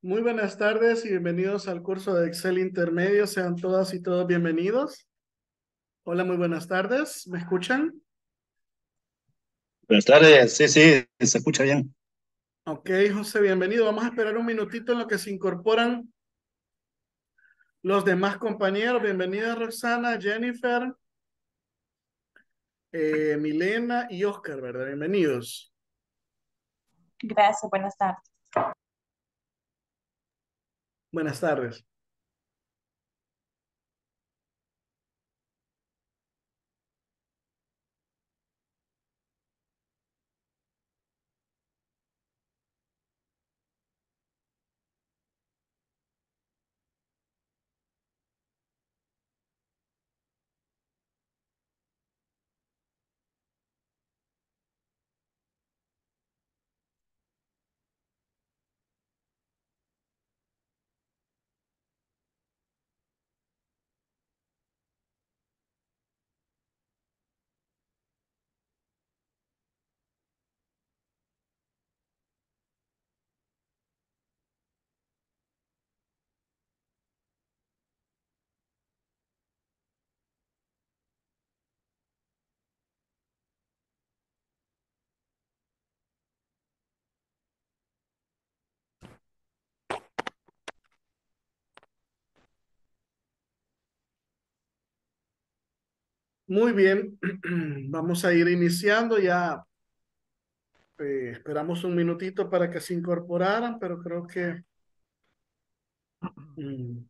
Muy buenas tardes y bienvenidos al curso de Excel Intermedio. Sean todas y todos bienvenidos. Hola, muy buenas tardes. ¿Me escuchan? Buenas tardes. Sí, sí, se escucha bien. Ok, José, bienvenido. Vamos a esperar un minutito en lo que se incorporan los demás compañeros. Bienvenidas Roxana, Jennifer, eh, Milena y Oscar, ¿verdad? Bienvenidos. Gracias, buenas tardes. Buenas tardes. Muy bien, vamos a ir iniciando ya. Eh, esperamos un minutito para que se incorporaran, pero creo que... Mm.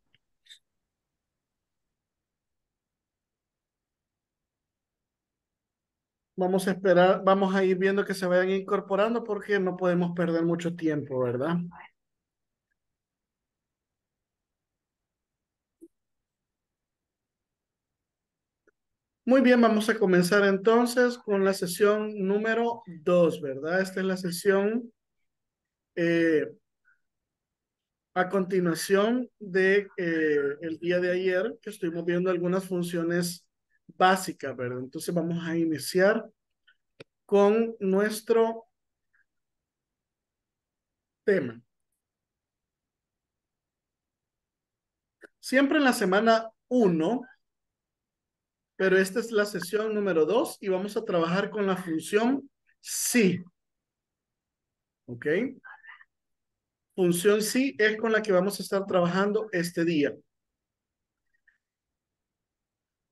Vamos a esperar, vamos a ir viendo que se vayan incorporando porque no podemos perder mucho tiempo, ¿verdad? Muy bien, vamos a comenzar entonces con la sesión número 2, ¿verdad? Esta es la sesión eh, a continuación de eh, el día de ayer que estuvimos viendo algunas funciones básicas, ¿verdad? Entonces vamos a iniciar con nuestro tema. Siempre en la semana 1 pero esta es la sesión número dos y vamos a trabajar con la función sí. ¿Ok? Función sí es con la que vamos a estar trabajando este día.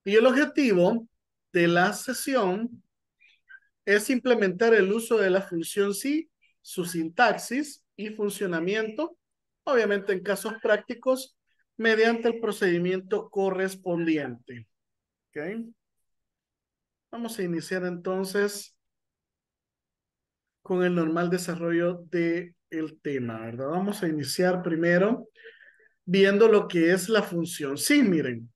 Y el objetivo de la sesión es implementar el uso de la función sí, su sintaxis y funcionamiento, obviamente en casos prácticos, mediante el procedimiento correspondiente. Vamos a iniciar entonces con el normal desarrollo del tema, ¿verdad? Vamos a iniciar primero viendo lo que es la función sí, miren.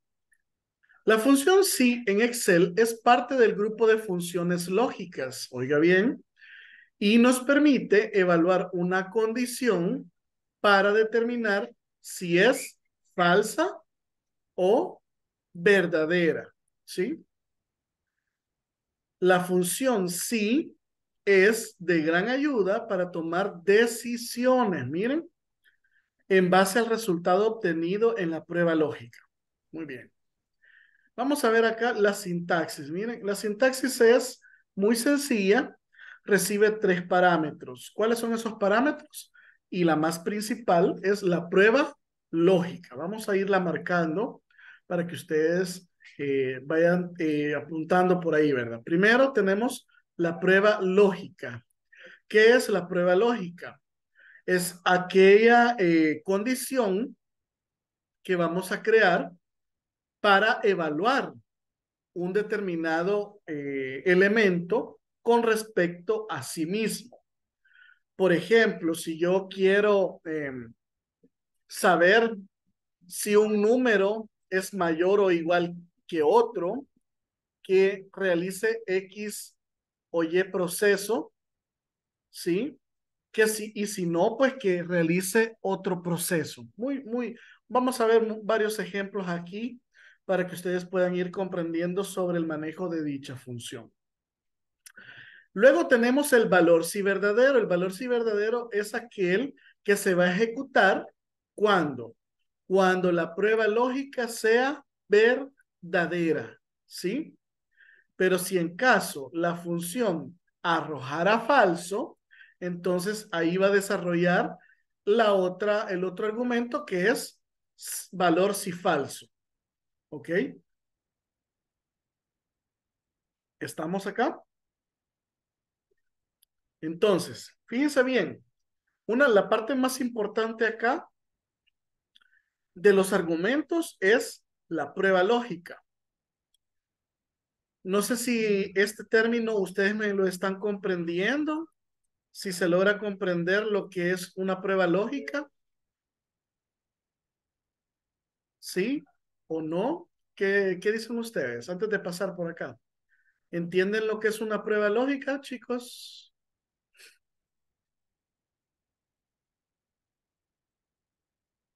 La función sí en Excel es parte del grupo de funciones lógicas, oiga bien, y nos permite evaluar una condición para determinar si es falsa o verdadera. ¿sí? La función sí es de gran ayuda para tomar decisiones, miren, en base al resultado obtenido en la prueba lógica. Muy bien. Vamos a ver acá la sintaxis. Miren, la sintaxis es muy sencilla. Recibe tres parámetros. ¿Cuáles son esos parámetros? Y la más principal es la prueba lógica. Vamos a irla marcando para que ustedes vayan eh, apuntando por ahí, ¿verdad? Primero tenemos la prueba lógica. ¿Qué es la prueba lógica? Es aquella eh, condición que vamos a crear para evaluar un determinado eh, elemento con respecto a sí mismo. Por ejemplo, si yo quiero em, saber si un número es mayor o igual que otro que realice X o Y proceso, ¿sí? Que si, y si no, pues que realice otro proceso. Muy, muy, vamos a ver varios ejemplos aquí para que ustedes puedan ir comprendiendo sobre el manejo de dicha función. Luego tenemos el valor si verdadero. El valor si verdadero es aquel que se va a ejecutar cuando, cuando la prueba lógica sea ver, dadera, ¿sí? Pero si en caso la función arrojara falso, entonces ahí va a desarrollar la otra, el otro argumento que es valor si falso. ¿Ok? ¿Estamos acá? Entonces, fíjense bien, una, la parte más importante acá de los argumentos es la prueba lógica. No sé si mm. este término ustedes me lo están comprendiendo, si se logra comprender lo que es una prueba lógica. ¿Sí o no? ¿Qué, qué dicen ustedes antes de pasar por acá? ¿Entienden lo que es una prueba lógica, chicos?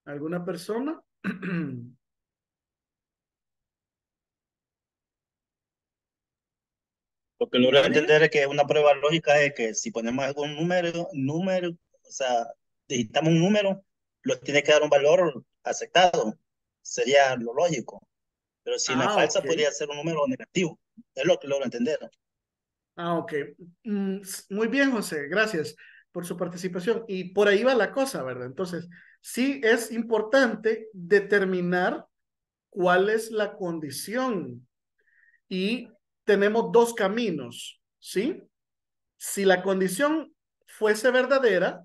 ¿Alguna persona? Lo que logro entender es que una prueba lógica es que si ponemos algún número, número, o sea, digitamos un número, lo tiene que dar un valor aceptado. Sería lo lógico. Pero si no la ah, falsa podría ser un número negativo. Es lo que logro entender. Ah, ok. Mm, muy bien, José. Gracias por su participación. Y por ahí va la cosa, ¿verdad? Entonces, sí es importante determinar cuál es la condición y tenemos dos caminos, ¿sí? Si la condición fuese verdadera,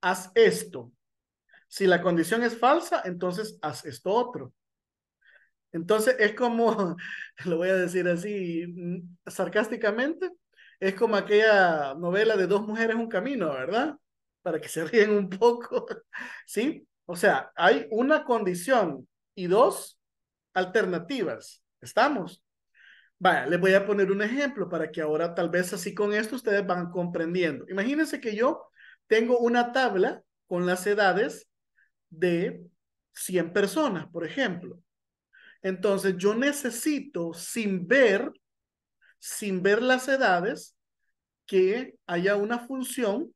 haz esto. Si la condición es falsa, entonces haz esto otro. Entonces es como, lo voy a decir así mm, sarcásticamente, es como aquella novela de dos mujeres un camino, ¿verdad? Para que se ríen un poco, ¿sí? O sea, hay una condición y dos alternativas. ¿Estamos? Vaya, les voy a poner un ejemplo para que ahora tal vez así con esto ustedes van comprendiendo. Imagínense que yo tengo una tabla con las edades de 100 personas, por ejemplo. Entonces yo necesito, sin ver, sin ver las edades, que haya una función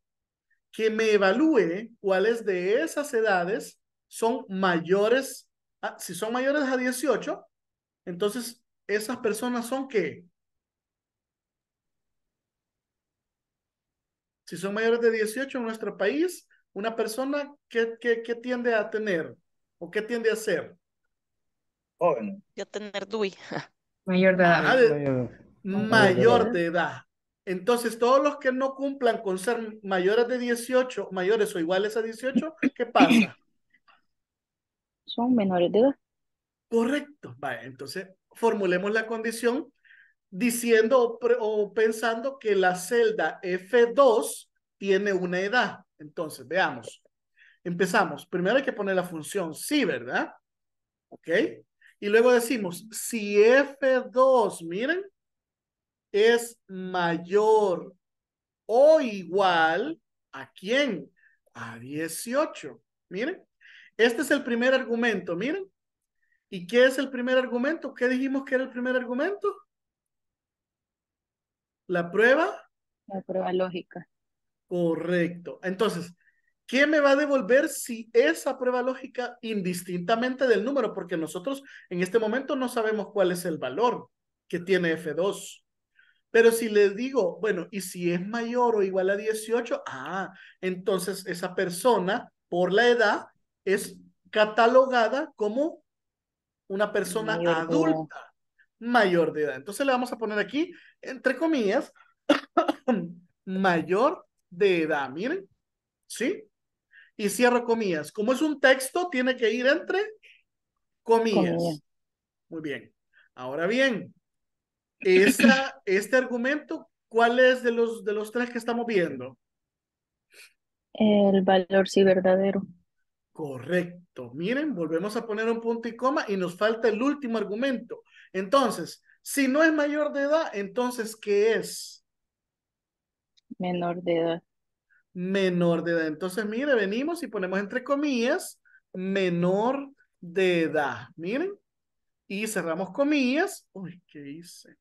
que me evalúe cuáles de esas edades son mayores, si son mayores a 18, entonces esas personas son qué? Si son mayores de 18 en nuestro país, una persona que, tiende a tener o qué tiende a hacer Joven. Ya tener DUI. Mayor de ah, edad. mayor, de edad. Entonces, todos los que no cumplan con ser mayores de 18, mayores o iguales a 18, ¿qué pasa? Son menores de edad. Correcto. Vale, entonces, formulemos la condición diciendo o, pensando que la celda F2 tiene una edad. Entonces, veamos. Empezamos. Primero hay que poner la función sí, ¿verdad? ¿Ok? Y luego decimos, si F2, miren, es mayor o igual a quién? A 18. Miren, este es el primer argumento, miren. ¿Y qué es el primer argumento? ¿Qué dijimos que era el primer argumento? ¿La prueba? La prueba lógica. Correcto. Entonces, ¿qué me va a devolver si esa prueba lógica, indistintamente del número, porque nosotros en este momento no sabemos cuál es el valor que tiene F2? Pero si le digo, bueno, y si es mayor o igual a 18, ah, entonces esa persona, por la edad, es catalogada como una persona adulta, mayor de edad. Entonces le vamos a poner aquí, entre comillas, mayor de edad, miren, ¿sí? Y cierro comillas. Como es un texto, tiene que ir entre comillas. Muy bien. Ahora bien, este argumento, ¿cuál es de los, de los tres que estamos viendo? El valor sí verdadero. Correcto. Miren, volvemos a poner un punto y coma y nos falta el último argumento. Entonces, si no es mayor de edad, entonces, ¿qué es? Menor de edad. Menor de edad. Entonces, mire, venimos y ponemos entre comillas, menor de edad. Miren. Y cerramos comillas. Uy, ¿qué hice?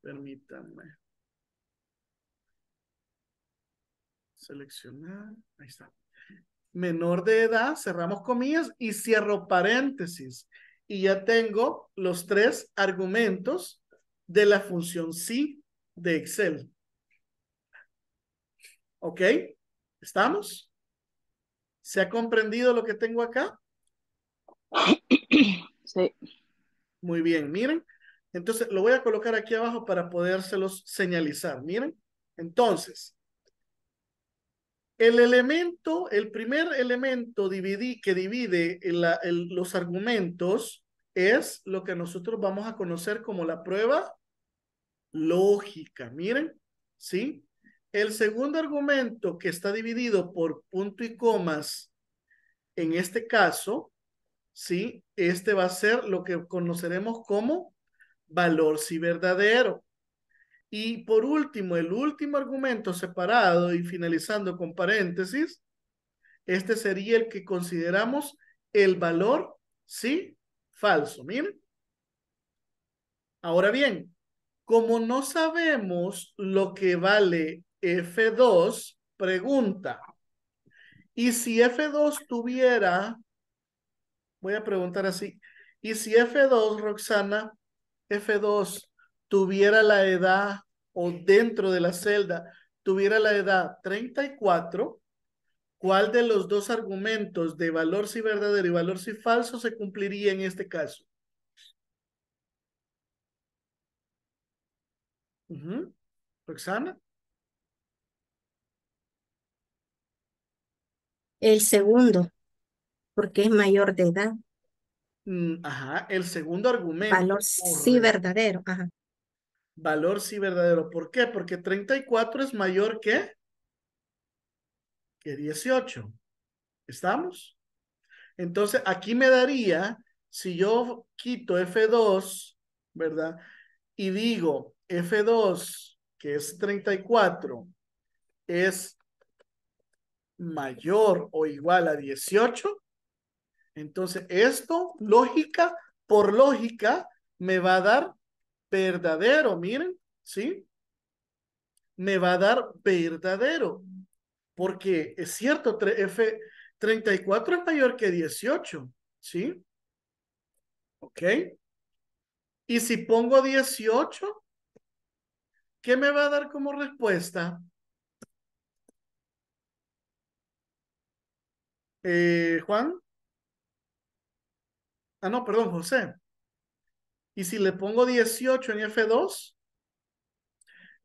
Permítanme. Seleccionar. Ahí está menor de edad, cerramos comillas y cierro paréntesis. Y ya tengo los tres argumentos de la función sí de Excel. ¿Ok? ¿Estamos? ¿Se ha comprendido lo que tengo acá? Sí. Muy bien, miren. Entonces, lo voy a colocar aquí abajo para podérselos señalizar. Miren. Entonces, el elemento, el primer elemento que divide los argumentos es lo que nosotros vamos a conocer como la prueba lógica. Miren, ¿sí? El segundo argumento que está dividido por punto y comas, en este caso, ¿sí? Este va a ser lo que conoceremos como valor si verdadero. Y por último, el último argumento separado y finalizando con paréntesis, este sería el que consideramos el valor sí falso. Ahora bien, como no sabemos lo que vale F2, pregunta. ¿Y si F2 tuviera, voy a preguntar así, ¿y si F2, Roxana, F2 tuviera la edad o dentro de la celda tuviera la edad 34, ¿cuál de los dos argumentos de valor si verdadero y valor si falso se cumpliría en este caso? ¿Lo El segundo, porque es mayor de edad. Mm, ajá, el segundo argumento. Valor sí verdadero. Ajá. Valor sí verdadero. ¿Por qué? Porque 34 es mayor que, que 18. ¿Estamos? Entonces, aquí me daría, si yo quito F2, ¿verdad? Y digo F2, que es 34, es mayor o igual a 18. Entonces, esto, lógica por lógica, me va a dar verdadero, miren, ¿sí? Me va a dar verdadero, porque es cierto, F34 es mayor que 18, ¿sí? ¿Ok? Y si pongo 18, ¿qué me va a dar como respuesta? Eh, Juan. Ah, no, perdón, José. Y si le pongo 18 en F2,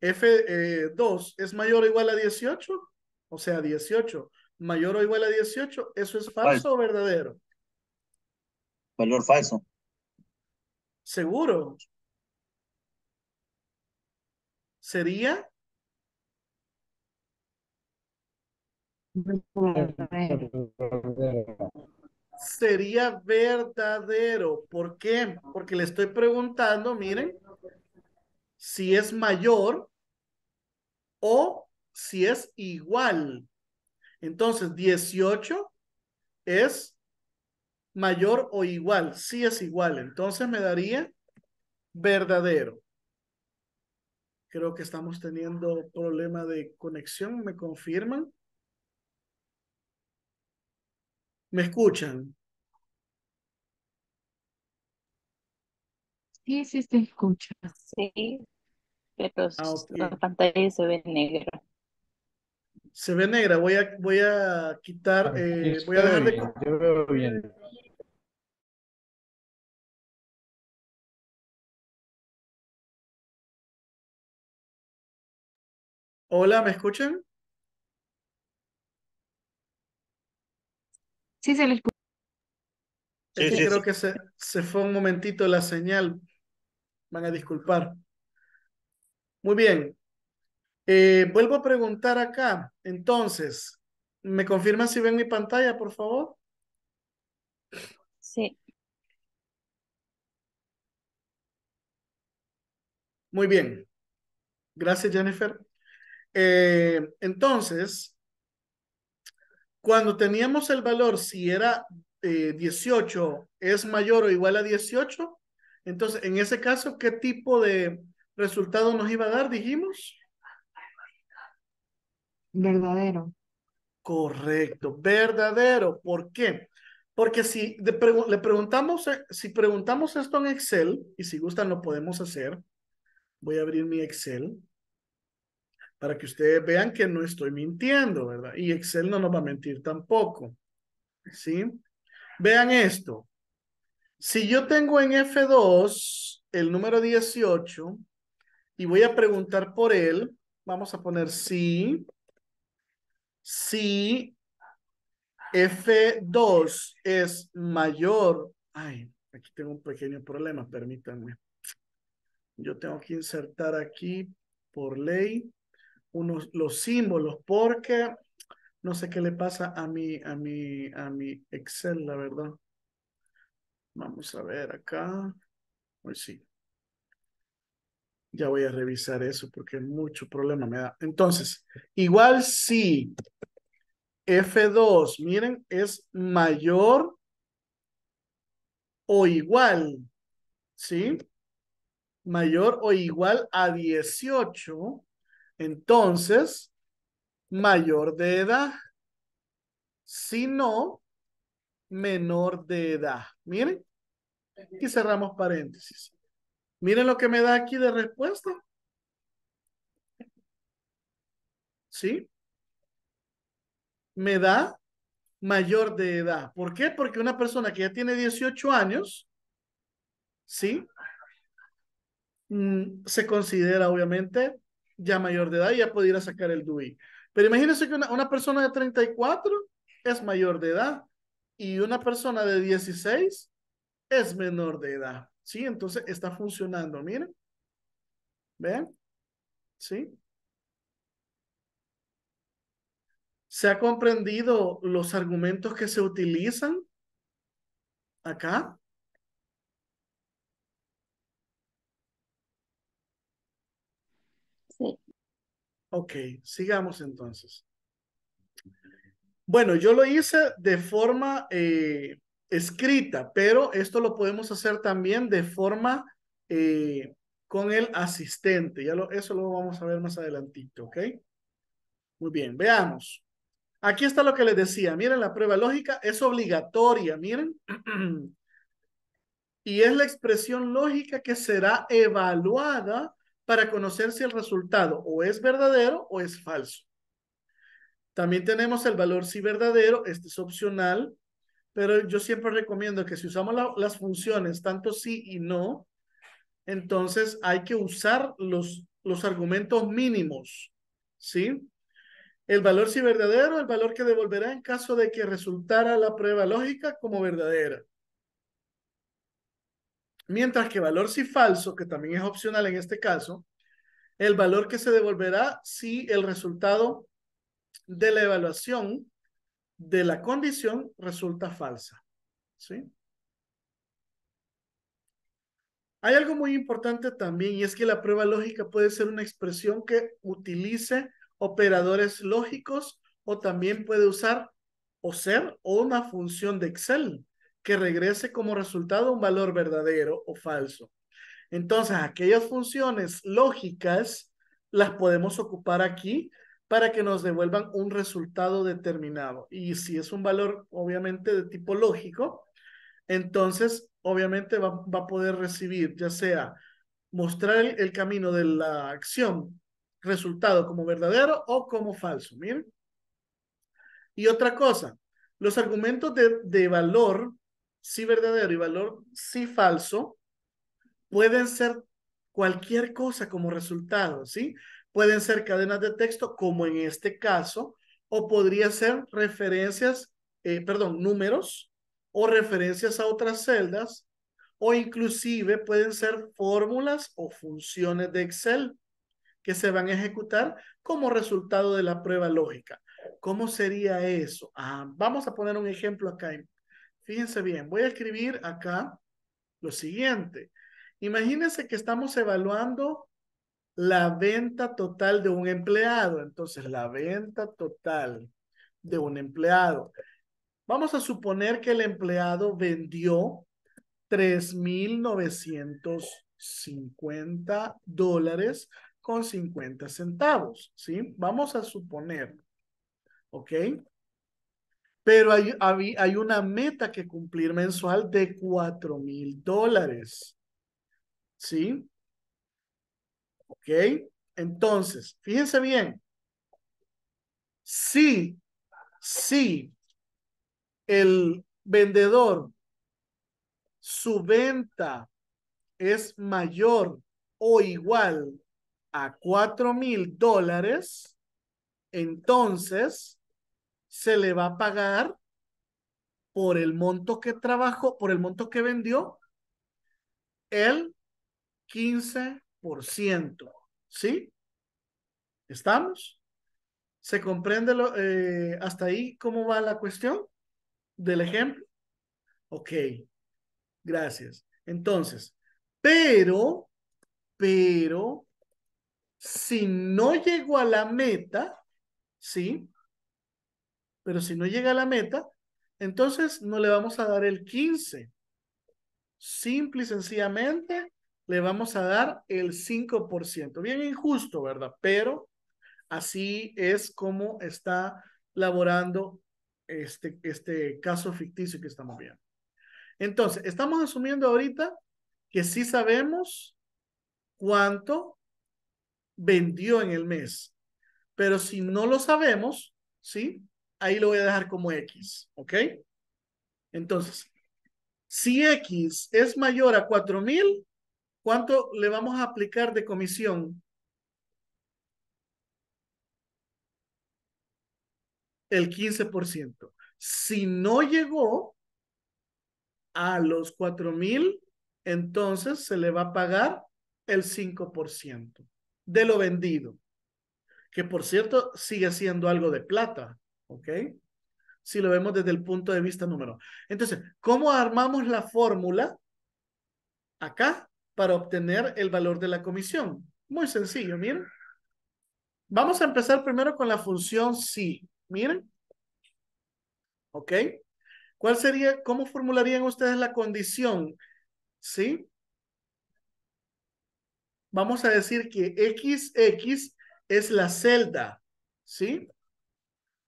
F2 eh, es mayor o igual a 18, o sea, 18 mayor o igual a 18, ¿eso es falso, o verdadero? Valor falso. ¿Seguro? ¿Sería? Verdadero sería verdadero. ¿Por qué? Porque le estoy preguntando, miren, si es mayor o si es igual. Entonces, 18 es mayor o igual. Si sí es igual, entonces me daría verdadero. Creo que estamos teniendo problema de conexión, ¿me confirman? ¿Me escuchan? Sí, sí, se escucha. Sí, pero ah, la pantalla se ve negra. Se ve negra, voy a, voy a quitar, eh, voy a dejar de... Hola, ¿me escuchan? Sí, se creo que se, se fue un momentito la señal. Van a disculpar. Muy bien. Eh, vuelvo a preguntar acá. Entonces, ¿me confirman si ven mi pantalla, por favor? Sí. Muy bien. Gracias, Jennifer. Eh, entonces, cuando teníamos el valor, si era 18 eh, es mayor o igual a 18, entonces en ese caso, ¿qué tipo de resultado nos iba a dar, dijimos? Verdadero. Correcto, verdadero. ¿Por qué? Porque si le, preguntamos, eh, si preguntamos esto en Excel, y si gustan lo podemos hacer, voy a abrir mi Excel para que ustedes vean que no estoy mintiendo, ¿verdad? Y Excel no nos va a mentir tampoco. ¿Sí? Vean esto. Si yo tengo en F2 el número 18 y voy a preguntar por él, vamos a poner si, si F2 es mayor. Ay, aquí tengo un pequeño problema, permítanme. Yo tengo que insertar aquí por ley unos, los símbolos, porque no sé qué le pasa a mi, a mi, a mi Excel, la verdad. Vamos a ver acá. Hoy sí. Ya voy a revisar eso porque mucho problema me da. Entonces, igual si F2, miren, es mayor o igual, ¿sí? Mayor o igual a 18, entonces, mayor de edad. Si no, menor de edad. Miren. Y cerramos paréntesis. Miren lo que me da aquí de respuesta. ¿Sí? Me da mayor de edad. ¿Por qué? Porque una persona que ya tiene 18 años, ¿sí? Mm, se considera obviamente ya mayor de edad y ya pudiera sacar el DUI. Pero imagínense que una, persona de 34 es mayor de edad y una persona de 16 es menor de edad. ¿Sí? Entonces está funcionando, miren. ¿Ven? ¿Sí? ¿Se ha comprendido los argumentos que se utilizan acá? Ok, sigamos entonces. Bueno, yo lo hice de forma eh, escrita, pero esto lo podemos hacer también de forma eh, con el asistente. Ya eso lo vamos a ver más adelantito, ¿ok? Muy bien, veamos. Aquí está lo que les decía. Miren, la prueba lógica es obligatoria, miren. y es la expresión lógica que será evaluada para conocer si el resultado o es verdadero o es falso. También tenemos el valor si verdadero, este es opcional, pero yo siempre recomiendo que si usamos las funciones tanto sí y no, entonces hay que usar los, los argumentos mínimos, ¿sí? El valor si verdadero, el valor que devolverá en caso de que resultara la prueba lógica como verdadera. Mientras que valor si falso, que también es opcional en este caso, el valor que se devolverá si el resultado de la evaluación de la condición resulta falsa. ¿Sí? Hay algo muy importante también y es que la prueba lógica puede ser una expresión que utilice operadores lógicos o también puede usar o ser o una función de Excel que regrese como resultado un valor verdadero o falso. Entonces, aquellas funciones lógicas las podemos ocupar aquí para que nos devuelvan un resultado determinado. Y si es un valor, obviamente, de tipo lógico, entonces, obviamente, va, a poder recibir, ya sea mostrar el, camino de la acción, resultado como verdadero o como falso. Miren. Y otra cosa, los argumentos de, de valor si verdadero y valor si falso pueden ser cualquier cosa como resultado, ¿sí? Pueden ser cadenas de texto, como en este caso, o podría ser referencias, eh, perdón, números o referencias a otras celdas, o inclusive pueden ser fórmulas o funciones de Excel que se van a ejecutar como resultado de la prueba lógica. ¿Cómo sería eso? Ah, vamos a poner un ejemplo acá en, Fíjense bien, voy a escribir acá lo siguiente. Imagínense que estamos evaluando la venta total de un empleado. Entonces, la venta total de un empleado. Vamos a suponer que el empleado vendió 3.950 dólares con 50 centavos, ¿sí? Vamos a suponer, ¿ok? pero hay, una meta que cumplir mensual de cuatro mil dólares. ¿Sí? ¿Ok? Entonces, fíjense bien. Si, si el vendedor, su venta es mayor o igual a cuatro mil dólares, entonces se le va a pagar por el monto que trabajó, por el monto que vendió, el 15%. ¿Sí? ¿Estamos? ¿Se comprende eh, hasta ahí cómo va la cuestión del ejemplo? Ok, gracias. Entonces, pero, pero, si no llegó a la meta, ¿sí? pero si no llega a la meta, entonces no le vamos a dar el 15. Simple y sencillamente le vamos a dar el 5%. Bien injusto, ¿verdad? Pero así es como está laborando este, este caso ficticio que estamos viendo. Entonces, estamos asumiendo ahorita que sí sabemos cuánto vendió en el mes, pero si no lo sabemos, ¿sí? ahí lo voy a dejar como X, ¿ok? Entonces, si X es mayor a 4000, ¿cuánto le vamos a aplicar de comisión? El 15%. Si no llegó a los 4000, entonces se le va a pagar el 5% de lo vendido. Que por cierto, sigue siendo algo de plata. ¿Ok? Si lo vemos desde el punto de vista número. Entonces, ¿cómo armamos la fórmula acá para obtener el valor de la comisión? Muy sencillo, miren. Vamos a empezar primero con la función si. Miren. ¿Ok? ¿Cuál sería, cómo formularían ustedes la condición? ¿Sí? Vamos a decir que XX es la celda, ¿sí?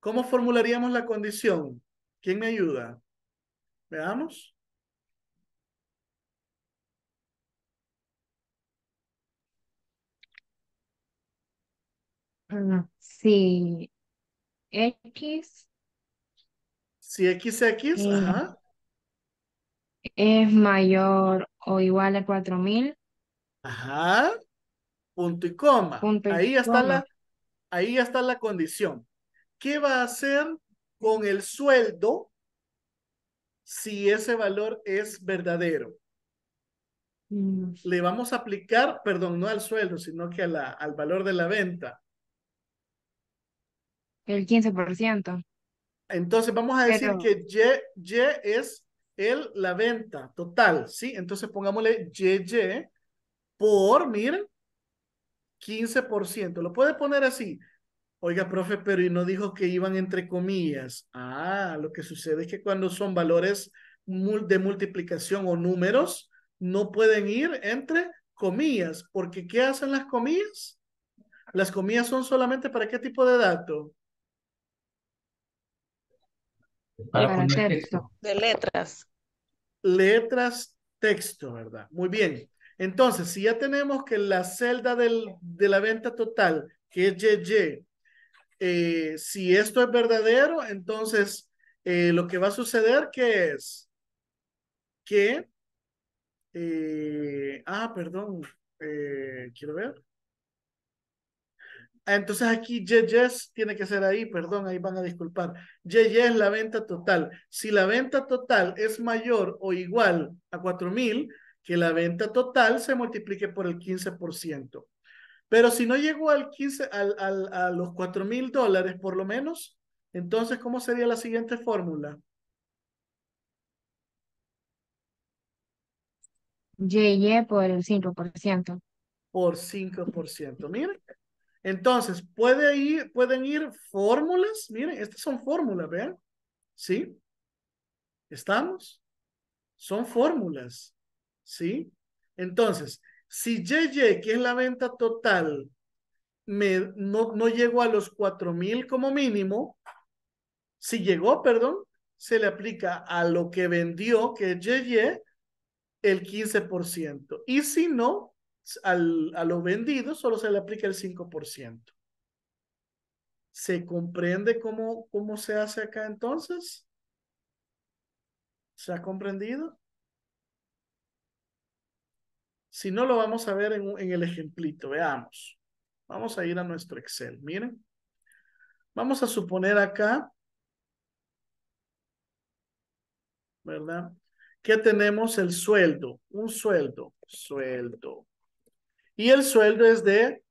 ¿Cómo formularíamos la condición? ¿Quién me ayuda? Veamos. Sí. X. Si XX ajá. Es mayor o igual a 4000. Ajá. Punto y coma. ahí, Está la, ahí está la condición qué va a hacer con el sueldo si ese valor es verdadero. Le vamos a aplicar, perdón, no al sueldo, sino que a la, al valor de la venta. El 15%. Entonces vamos a decir que y, es el, la venta total, ¿sí? Entonces pongámosle Y, y por, miren, 15%. Lo puede poner así, Oiga, profe, pero y no dijo que iban entre comillas. Ah, lo que sucede es que cuando son valores de multiplicación o números, no pueden ir entre comillas, porque ¿qué hacen las comillas? Las comillas son solamente para qué tipo de dato? Para, texto. De letras. Letras, texto, ¿verdad? Muy bien. Entonces, si ya tenemos que la celda de la venta total, que es YY, eh, si esto es verdadero, entonces eh, lo que va a suceder que es que, eh, ah, perdón, quiero ver. Ah, entonces aquí yes tiene que ser ahí, perdón, ahí van a disculpar. es la venta total. Si la venta total es mayor o igual a 4000, que la venta total se multiplique por el 15%. Pero si no llegó al 15, al, a los 4 mil dólares por lo menos, entonces, ¿cómo sería la siguiente fórmula? Y por el 5%. Por 5%. Miren. Entonces, puede ir, pueden ir fórmulas. Miren, estas son fórmulas, vean. ¿Sí? ¿Estamos? Son fórmulas. ¿Sí? Entonces, si JJ, que es la venta total, me, no, llegó a los 4.000 como mínimo, si llegó, perdón, se le aplica a lo que vendió, que es JJ, el 15%. Y si no, a lo vendido solo se le aplica el 5%. ¿Se comprende cómo, cómo se hace acá entonces? ¿Se ha comprendido? Si no, lo vamos a ver en, el ejemplito. Veamos. Vamos a ir a nuestro Excel. Miren. Vamos a suponer acá, ¿verdad? Que tenemos el sueldo, un sueldo, sueldo. Y el sueldo es de,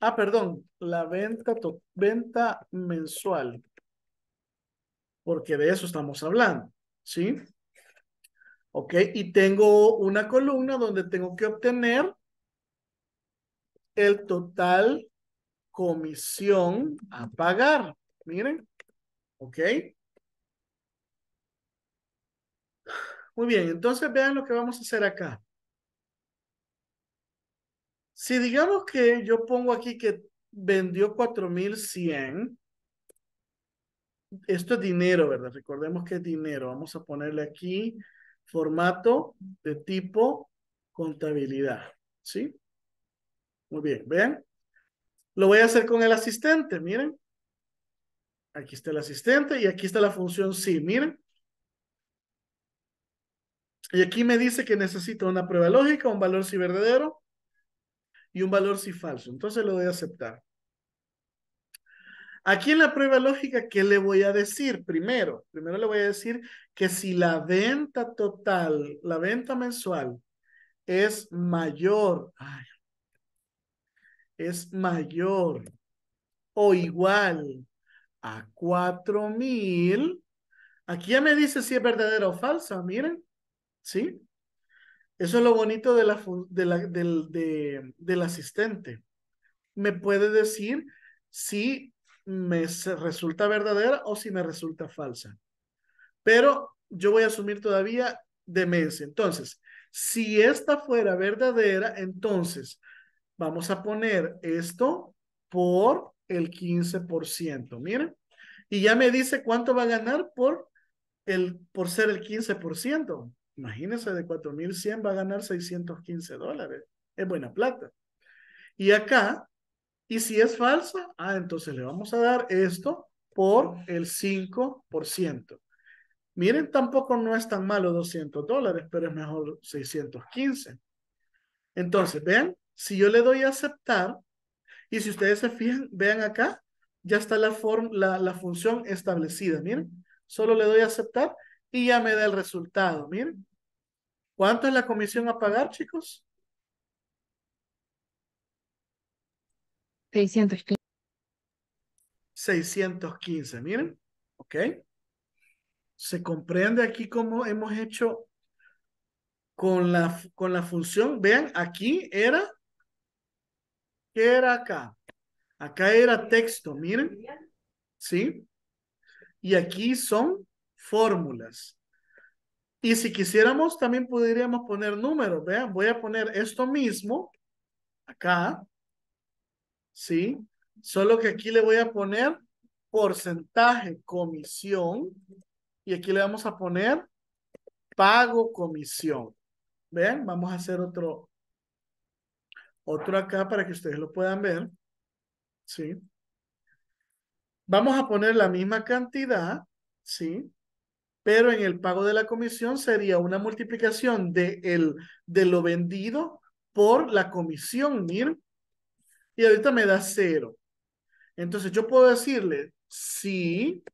ah, perdón, la venta, venta mensual. Porque de eso estamos hablando, ¿sí? ¿ok? Y tengo una columna donde tengo que obtener el total comisión a ah. pagar. Miren, ¿ok? Muy bien, entonces vean lo que vamos a hacer acá. Si digamos que yo pongo aquí que vendió 4100, esto es dinero, ¿verdad? Recordemos que es dinero. Vamos a ponerle aquí formato de tipo contabilidad. ¿Sí? Muy bien, vean. Lo voy a hacer con el asistente, miren. Aquí está el asistente y aquí está la función sí, miren. Y aquí me dice que necesito una prueba lógica, un valor si verdadero y un valor si falso. Entonces lo voy a aceptar. Aquí en la prueba lógica, ¿qué le voy a decir primero? Primero le voy a decir que si la venta total, la venta mensual, es mayor, es mayor o igual a 4000, aquí ya me dice si es verdadera o falsa, miren, ¿sí? Eso es lo bonito de la, de la, del, del asistente. Me puede decir si me resulta verdadera o si me resulta falsa. Pero yo voy a asumir todavía de Entonces, si esta fuera verdadera, entonces vamos a poner esto por el 15%. Miren, y ya me dice cuánto va a ganar por, el, por ser el 15%. Imagínense, de 4.100 va a ganar 615 dólares. Es buena plata. Y acá y si es falsa, ah, entonces le vamos a dar esto por el 5%. Miren, tampoco no es tan malo 200 dólares, pero es mejor 615. Entonces, vean, si yo le doy a aceptar, y si ustedes se fijan, vean acá, ya está la, la, la función establecida, miren. Solo le doy a aceptar y ya me da el resultado, miren. ¿Cuánto es la comisión a pagar, chicos? 615. 615, miren, ¿ok? Se comprende aquí cómo hemos hecho con la, con la función, vean, aquí era, ¿qué era acá? Acá era texto, miren, ¿sí? Y aquí son fórmulas. Y si quisiéramos, también podríamos poner números, vean, voy a poner esto mismo acá, ¿sí? Solo que aquí le voy a poner porcentaje comisión y aquí le vamos a poner pago comisión. ¿Ven? Vamos a hacer otro, otro acá para que ustedes lo puedan ver. ¿Sí? Vamos a poner la misma cantidad, ¿sí? Pero en el pago de la comisión sería una multiplicación de, el, de lo vendido por la comisión, miren y ahorita me da cero. Entonces yo puedo decirle, sí,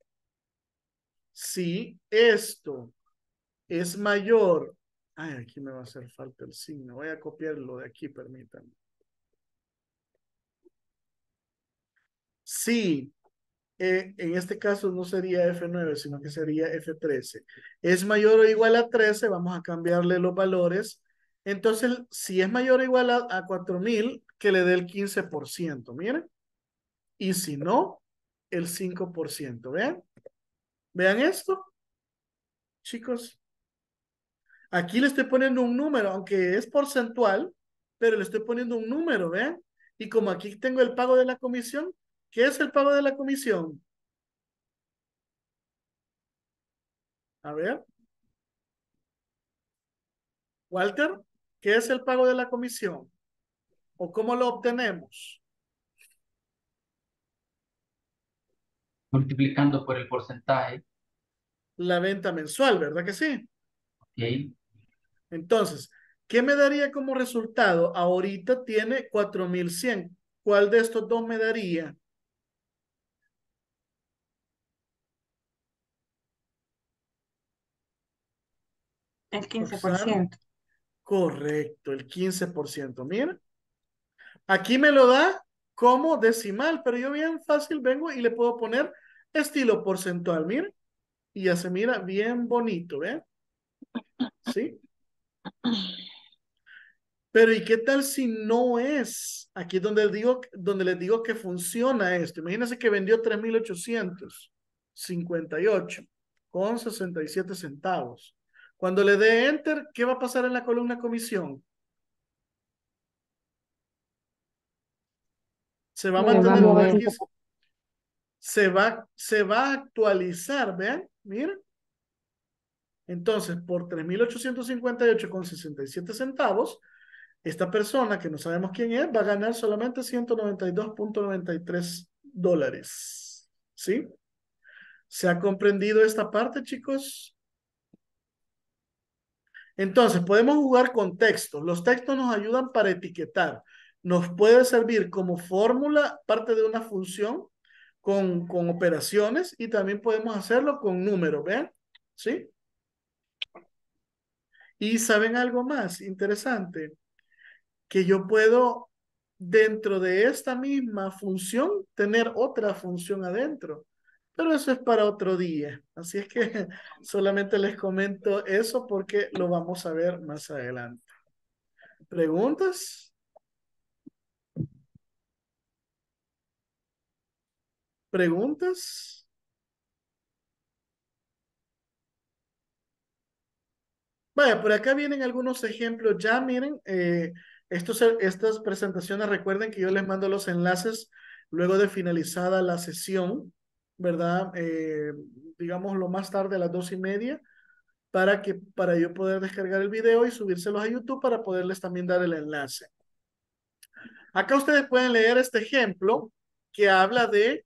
si esto es mayor, ay, aquí me va a hacer falta el signo, voy a copiarlo de aquí, permítanme. Si, eh, en este caso no sería F9, sino que sería F13, es mayor o igual a 13, vamos a cambiarle los valores entonces, si es mayor o igual a, 4000, que le dé el 15%, miren. Y si no, el 5%, vean. Vean esto, chicos. Aquí le estoy poniendo un número, aunque es porcentual, pero le estoy poniendo un número, vean. Y como aquí tengo el pago de la comisión, ¿qué es el pago de la comisión? A ver. Walter. ¿Qué es el pago de la comisión? ¿O cómo lo obtenemos? Multiplicando por el porcentaje. La venta mensual, ¿verdad que sí? Ok. Entonces, ¿qué me daría como resultado? Ahorita tiene 4100. ¿Cuál de estos dos me daría? El 15%. Correcto, el 15%. Mira, aquí me lo da como decimal, pero yo bien fácil vengo y le puedo poner estilo porcentual, mira. Y ya se mira bien bonito, ¿Ve? ¿Sí? Pero ¿y qué tal si no es? Aquí es donde, digo, donde les digo que funciona esto. Imagínense que vendió 3,858 con 67 centavos. Cuando le dé enter, ¿qué va a pasar en la columna comisión? Se va a mantener se va, se va a actualizar, vean, Mira. Entonces, por 3.858,67 centavos, esta persona que no sabemos quién es va a ganar solamente 192.93 dólares. ¿Sí? ¿Se ha comprendido esta parte, chicos? Entonces, podemos jugar con textos. Los textos nos ayudan para etiquetar. Nos puede servir como fórmula, parte de una función con, operaciones y también podemos hacerlo con números, ¿ven? ¿Sí? Y saben algo más interesante, que yo puedo dentro de esta misma función tener otra función adentro. Pero eso es para otro día. Así es que solamente les comento eso porque lo vamos a ver más adelante. ¿Preguntas? ¿Preguntas? Vaya, por acá vienen algunos ejemplos ya, miren, eh, estas presentaciones, recuerden que yo les mando los enlaces luego de finalizada la sesión ¿verdad? Eh, digamos lo más tarde a las dos y media para que para yo poder descargar el video y subírselos a YouTube para poderles también dar el enlace. Acá ustedes pueden leer este ejemplo que habla de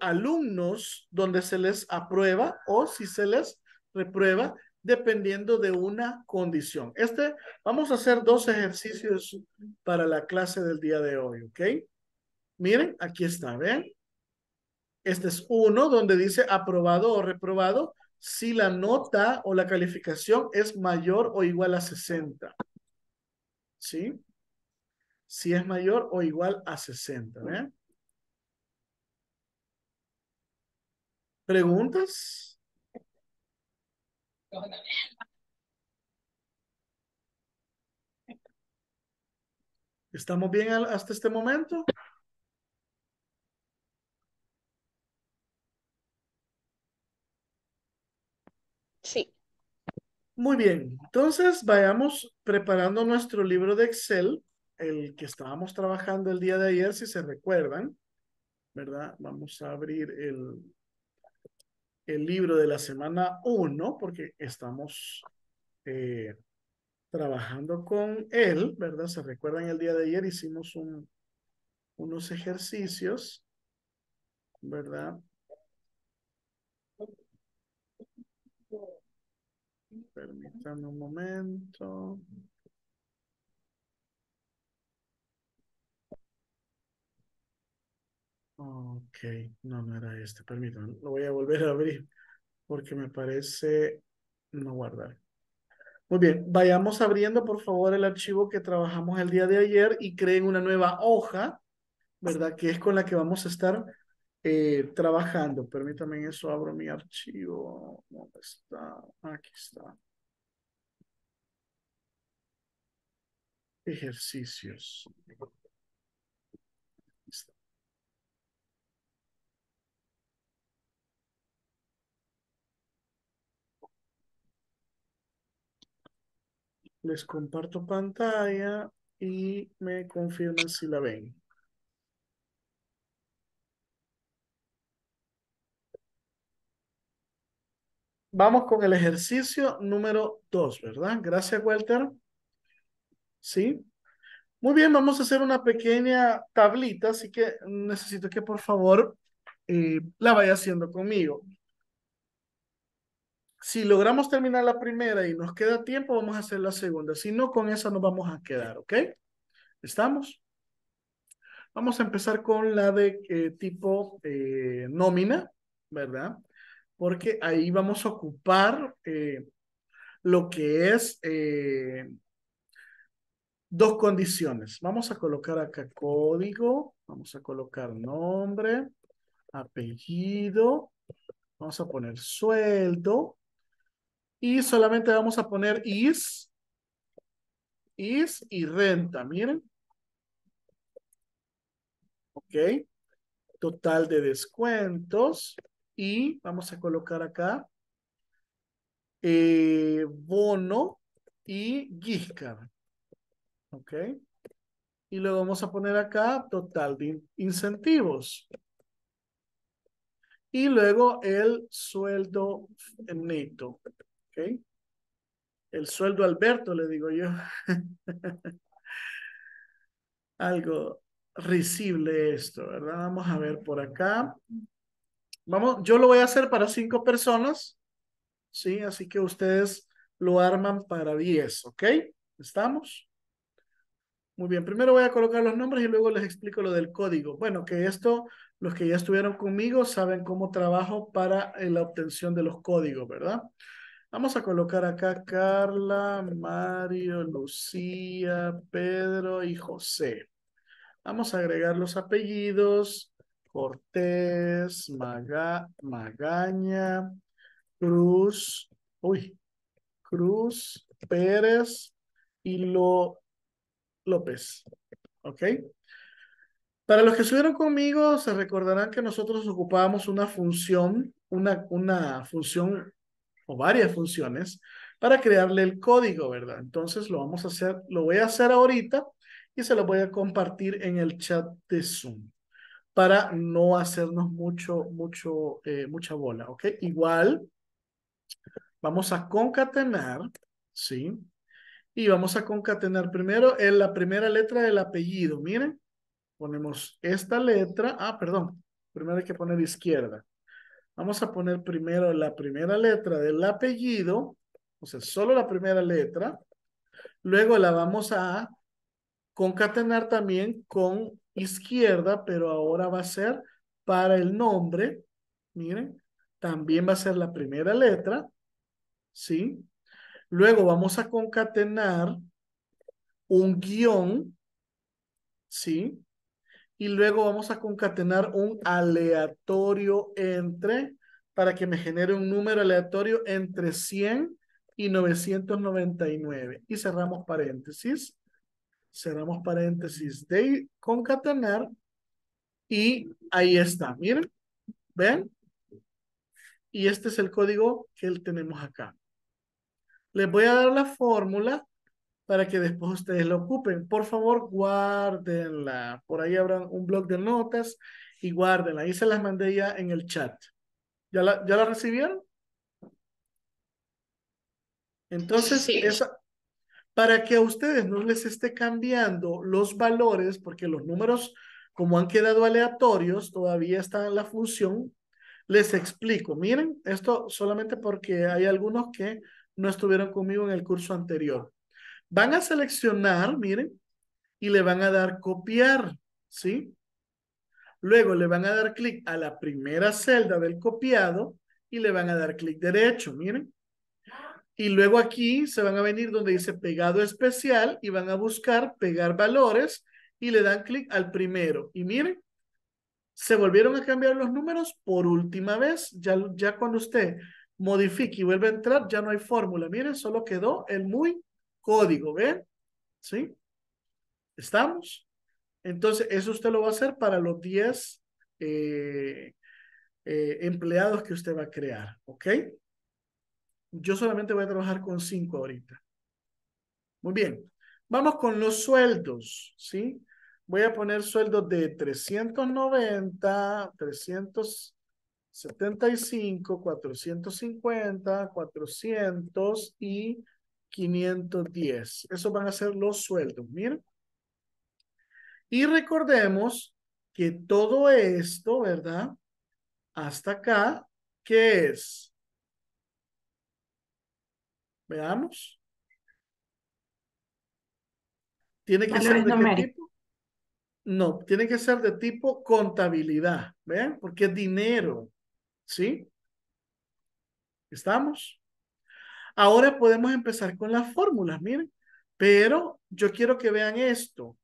alumnos donde se les aprueba o si se les reprueba dependiendo de una condición. Este, vamos a hacer dos ejercicios para la clase del día de hoy, ¿ok? Miren, aquí está, ¿ven? Este es uno donde dice aprobado o reprobado si la nota o la calificación es mayor o igual a 60. ¿Sí? Si es mayor o igual a 60. ¿Preguntas? ¿Estamos bien hasta este momento? Muy bien, entonces vayamos preparando nuestro libro de Excel, el que estábamos trabajando el día de ayer, si se recuerdan, ¿verdad? Vamos a abrir el, el libro de la semana 1 porque estamos eh, trabajando con él, ¿verdad? Se recuerdan el día de ayer hicimos unos ejercicios, ¿verdad? Permítanme un momento. Ok, no, no era este, Permítanme, lo voy a volver a abrir porque me parece no guardar. Muy bien, vayamos abriendo por favor el archivo que trabajamos el día de ayer y creen una nueva hoja, ¿verdad? Que es con la que vamos a estar eh, trabajando. Permítame eso, abro mi archivo. ¿Dónde está? Aquí está. Ejercicios. Les comparto pantalla y me confirman si la ven. Vamos con el ejercicio número dos, ¿verdad? Gracias, Walter. ¿Sí? Muy bien, vamos a hacer una pequeña tablita, así que necesito que por favor eh, la vaya haciendo conmigo. Si logramos terminar la primera y nos queda tiempo, vamos a hacer la segunda. Si no, con esa nos vamos a quedar, ¿ok? ¿Estamos? Vamos a empezar con la de eh, tipo eh, nómina, ¿verdad? porque ahí vamos a ocupar eh, lo que es eh, dos condiciones. Vamos a colocar acá código, vamos a colocar nombre, apellido, vamos a poner sueldo y solamente vamos a poner is, is y renta, miren. Ok, total de descuentos y vamos a colocar acá eh, Bono y Giscard. ¿Ok? Y luego vamos a poner acá total de incentivos. Y luego el sueldo neto. ¿Ok? El sueldo Alberto, le digo yo. Algo risible esto, ¿verdad? Vamos a ver por acá yo lo voy a hacer para cinco personas, ¿sí? Así que ustedes lo arman para diez, ¿ok? ¿Estamos? Muy bien, primero voy a colocar los nombres y luego les explico lo del código. Bueno, que esto, los que ya estuvieron conmigo saben cómo trabajo para eh, la obtención de los códigos, ¿verdad? Vamos a colocar acá Carla, Mario, Lucía, Pedro y José. Vamos a agregar los apellidos Cortés, Magaña, Cruz, uy, Cruz, Pérez y Lo, López. ¿Ok? Para los que estuvieron conmigo, se recordarán que nosotros ocupábamos una función, una, una función o varias funciones para crearle el código, ¿verdad? Entonces lo vamos a hacer, lo voy a hacer ahorita y se lo voy a compartir en el chat de Zoom para no hacernos mucho, mucho, eh, mucha bola, ¿ok? Igual, vamos a concatenar, ¿sí? Y vamos a concatenar primero en la primera letra del apellido, miren. Ponemos esta letra, ah, perdón, primero hay que poner izquierda. Vamos a poner primero la primera letra del apellido, o sea, solo la primera letra. Luego la vamos a concatenar también con izquierda, pero ahora va a ser para el nombre, miren, también va a ser la primera letra, ¿sí? Luego vamos a concatenar un guión, ¿sí? Y luego vamos a concatenar un aleatorio entre, para que me genere un número aleatorio entre 100 y 999. Y cerramos paréntesis cerramos paréntesis de concatenar y ahí está, miren, ven, y este es el código que tenemos acá. Les voy a dar la fórmula para que después ustedes la ocupen. Por favor, guárdenla. Por ahí habrá un blog de notas y guárdenla. Ahí se las mandé ya en el chat. ¿Ya la, ya la recibieron? Entonces, esa, para que a ustedes no les esté cambiando los valores, porque los números, como han quedado aleatorios, todavía están en la función. Les explico, miren, esto solamente porque hay algunos que no estuvieron conmigo en el curso anterior. Van a seleccionar, miren, y le van a dar copiar, ¿sí? Luego le van a dar clic a la primera celda del copiado y le van a dar clic derecho, miren. Y luego aquí se van a venir donde dice pegado especial y van a buscar pegar valores y le dan clic al primero. Y miren, se volvieron a cambiar los números por última vez. Ya, ya cuando usted modifique y vuelve a entrar, ya no hay fórmula. Miren, solo quedó el muy código, ¿ven? ¿Sí? ¿Estamos? Entonces, eso usted lo va a hacer para los 10 eh, eh, empleados que usted va a crear, ¿ok? Yo solamente voy a trabajar con cinco ahorita. Muy bien. Vamos con los sueldos, ¿sí? Voy a poner sueldos de 390, 375, 450, 400 y 510. Esos van a ser los sueldos, miren. Y recordemos que todo esto, ¿verdad? Hasta acá, ¿qué es? Veamos. Tiene que ser de qué tipo. No, tiene que ser de tipo contabilidad, ¿vean? Porque es dinero, ¿sí? ¿Estamos? Ahora podemos empezar con las fórmulas, miren. Pero yo quiero que vean esto.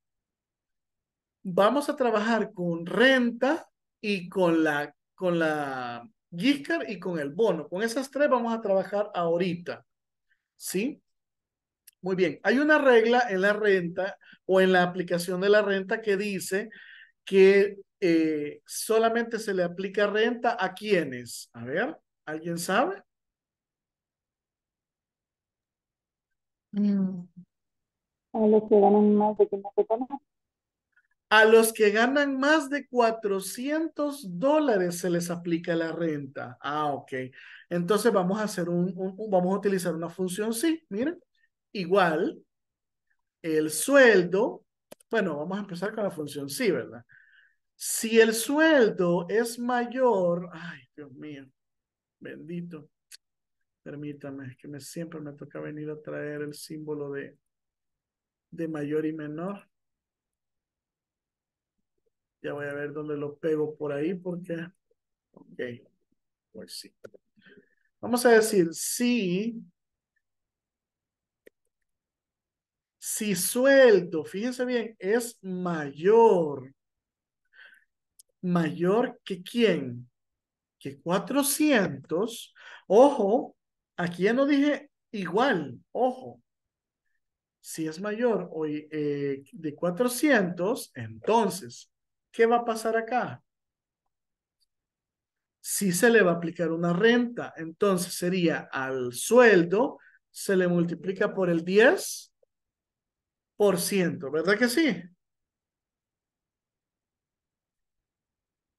Vamos a trabajar con renta y con la, con la y con el bono. Con esas tres vamos a trabajar ahorita. ¿sí? Muy bien, hay una regla en la renta o en la aplicación de la renta que dice que eh, solamente se le aplica renta a quienes. A ver, ¿alguien sabe? Mm. A los que ganan más de dólares. A los que ganan más de 400 dólares se les aplica la renta. Ah, ok. Entonces vamos a hacer un, vamos a utilizar una función sí, miren, igual el sueldo, bueno, vamos a empezar con la función sí, ¿verdad? Si el sueldo es mayor, ay, Dios mío, bendito. Permítame, que me, siempre me toca venir a traer el símbolo de, de mayor y menor. Ya voy a ver dónde lo pego por ahí porque... Ok, pues sí. Vamos a decir, si, si suelto. fíjense bien, es mayor. Mayor que quién? Que 400. Ojo, aquí ya no dije igual, ojo. Si es mayor hoy eh, de 400, entonces, ¿qué va a pasar acá? Si se le va a aplicar una renta. Entonces sería al sueldo, se le multiplica por el 10%, ¿verdad que sí?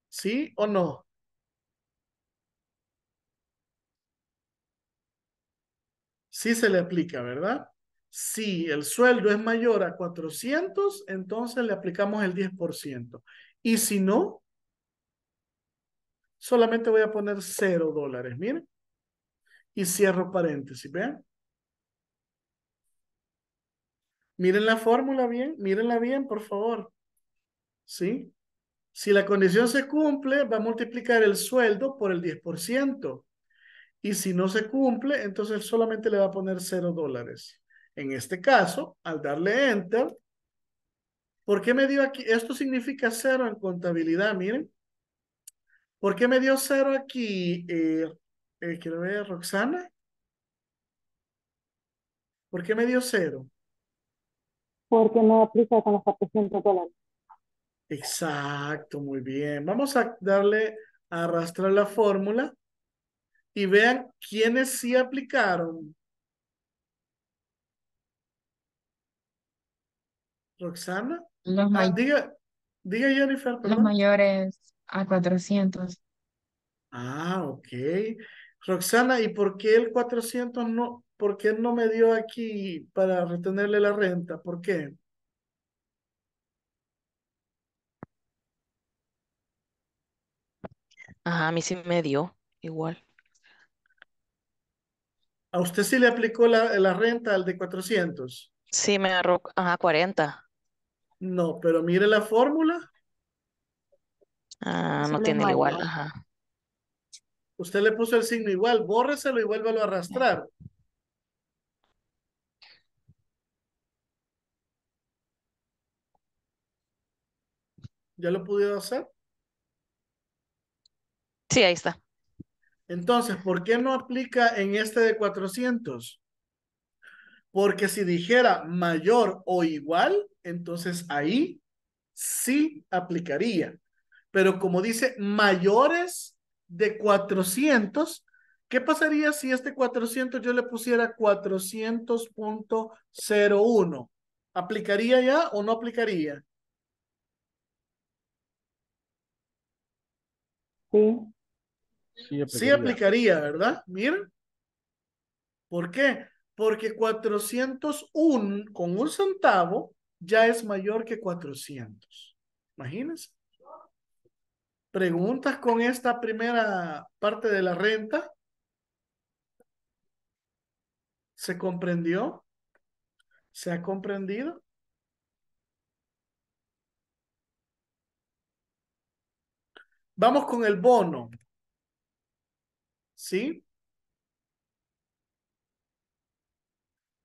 ¿Sí o no? Sí se le aplica, ¿verdad? Si el sueldo es mayor a 400, entonces le aplicamos el 10%. Y si no, solamente voy a poner 0 dólares, miren. Y cierro paréntesis, vean. Miren la fórmula bien, mírenla bien, por favor. ¿Sí? Si la condición se cumple, va a multiplicar el sueldo por el 10%. Y si no se cumple, entonces solamente le va a poner 0 dólares. En este caso, al darle Enter, ¿por qué me dio aquí? Esto significa cero en contabilidad, miren. ¿Por qué me dio cero aquí? Eh, eh, quiero ver, Roxana. ¿Por qué me dio cero? Porque no aplica con los 400 dólares. Exacto, muy bien. Vamos a darle a arrastrar la fórmula y vean quiénes sí aplicaron. Roxana. Los ah, diga, diga Jennifer. Perdón. Los mayores a 400. Ah, ok. Roxana, ¿y por qué el 400 no, por qué no me dio aquí para retenerle la renta? ¿Por qué? Ajá, a mí sí me dio igual. ¿A usted sí le aplicó la, la renta al de 400? Sí, me agarró, a 40. No, pero mire la fórmula. Ah, no tiene el igual. Usted le puso el signo igual, bórreselo y vuélvalo a arrastrar. ¿Ya lo pudieron hacer? Sí, ahí está. Entonces, ¿por qué no aplica en este de 400? Porque si dijera mayor o igual, entonces ahí sí aplicaría pero como dice, mayores de 400, ¿qué pasaría si este 400 yo le pusiera 400.01? ¿Aplicaría ya o no aplicaría? Sí. aplicaría, ¿verdad? Miren. ¿Por qué? Porque 401 con un centavo ya es mayor que 400. Imagínense. ¿Preguntas con esta primera parte de la renta? ¿Se comprendió? ¿Se ha comprendido? Vamos con el bono. ¿Sí?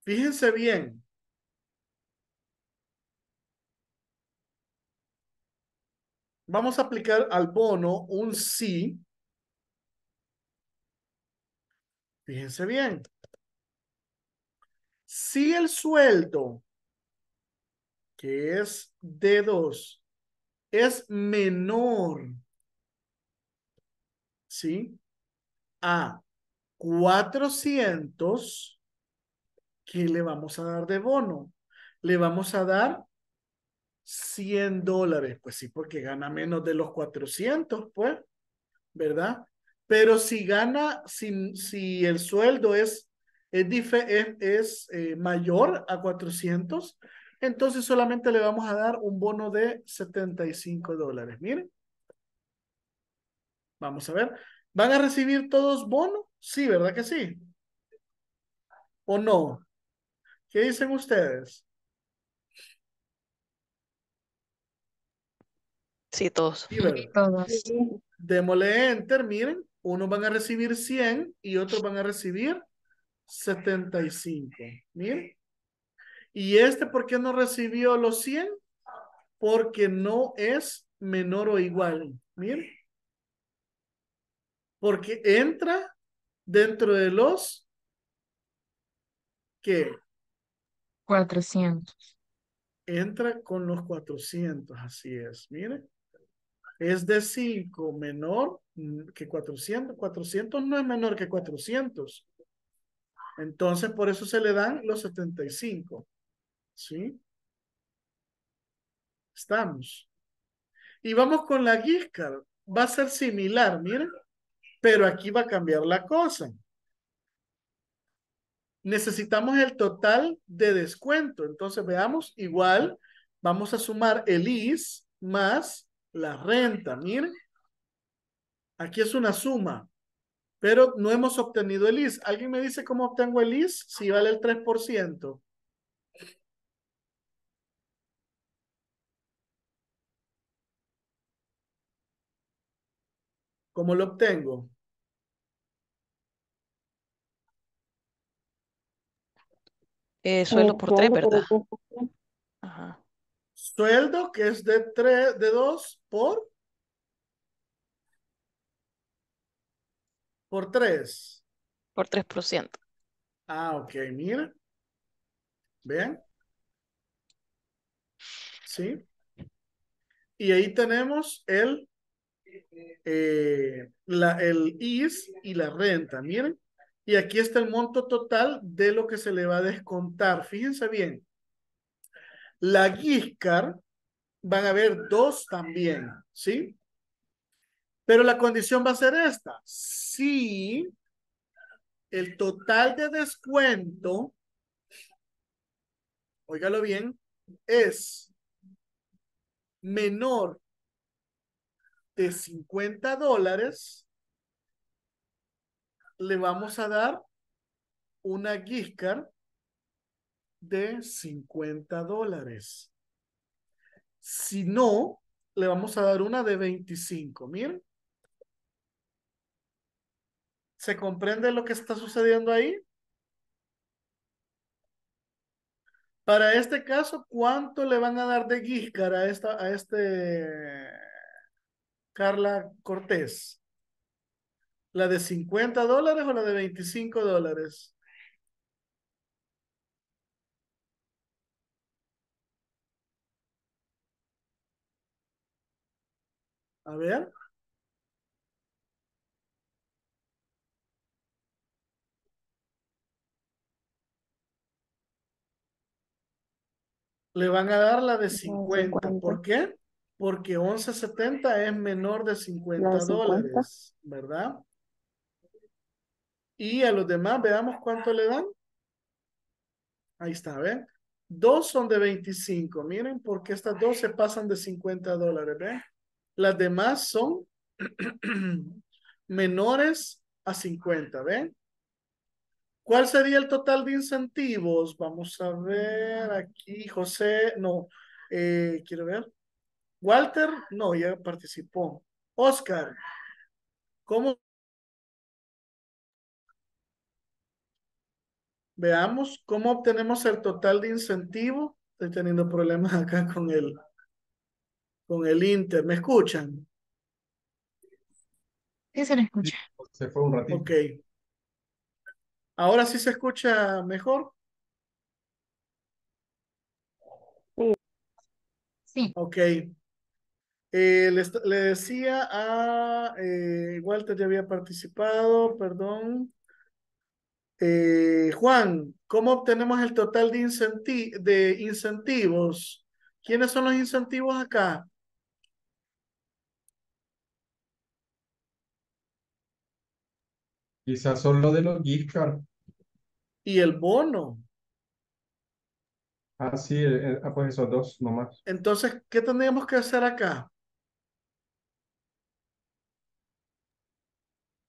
Fíjense bien. vamos a aplicar al bono un sí. Fíjense bien. Si el sueldo, que es de 2 es menor, ¿sí? A 400, ¿qué le vamos a dar de bono? Le vamos a dar 100 dólares. Pues sí, porque gana menos de los 400, pues, ¿verdad? Pero si gana, si, si el sueldo es, es, es eh, mayor a 400, entonces solamente le vamos a dar un bono de 75 dólares. Miren. Vamos a ver. ¿Van a recibir todos bono? Sí, ¿verdad que sí? ¿O no? ¿Qué dicen ustedes? Sí, todos. Démosle enter, miren, unos van a recibir 100 y otros van a recibir 75. Miren. ¿Y este por qué no recibió los 100? Porque no es menor o igual. Miren. Porque entra dentro de los ¿Qué? 400. Entra con los 400, así es. Miren es de 5 menor que 400. 400 no es menor que 400. Entonces, por eso se le dan los 75. ¿Sí? Estamos. Y vamos con la Giscard. Va a ser similar, miren. Pero aquí va a cambiar la cosa. Necesitamos el total de descuento. Entonces, veamos, igual vamos a sumar el IS más la renta. Miren, aquí es una suma, pero no hemos obtenido el IS. ¿Alguien me dice cómo obtengo el IS si vale el 3%? ¿Cómo lo obtengo? Eh, suelo eh, por tres, ¿verdad? Ajá sueldo que es de 3, de 2 por por 3. Por 3%. Ah, ok, mira. ¿Vean? Sí. Y ahí tenemos el, eh, la, el IS y la renta, miren. Y aquí está el monto total de lo que se le va a descontar. Fíjense bien, la Guiscar, van a haber dos también, ¿sí? Pero la condición va a ser esta. Si el total de descuento, óigalo bien, es menor de 50 dólares, le vamos a dar una gift de 50 dólares. Si no, le vamos a dar una de 25. Miren. ¿Se comprende lo que está sucediendo ahí? Para este caso, ¿cuánto le van a dar de Guíscar a, esta, a este Carla Cortés? ¿La de 50 dólares o la de 25 dólares? A ver. Le van a dar la de 50. ¿Por qué? Porque 11.70 es menor de 50, dólares, ¿verdad? Y a los demás, veamos cuánto le dan. Ahí está, ¿ven? Dos son de 25. Miren, porque estas dos se pasan de 50 dólares, ¿ven? Las demás son menores a 50, ¿ven? ¿Cuál sería el total de incentivos? Vamos a ver aquí, José, no, eh, quiero ver. Walter, no, ya participó. Oscar, ¿cómo? Veamos cómo obtenemos el total de incentivo. Estoy teniendo problemas acá con el, con el Inter. ¿Me escuchan? Sí, se me escucha. Se fue un ratito. Ok. ¿Ahora sí se escucha mejor? Sí. Ok. Eh, le, decía a eh, Walter, ya había participado, perdón. Eh, Juan, ¿cómo obtenemos el total de, de incentivos? ¿Quiénes son los incentivos acá? Quizás son lo de los gift Y el bono. Ah, sí, eh, eh, ah, pues esos dos nomás. Entonces, ¿qué tendríamos que hacer acá?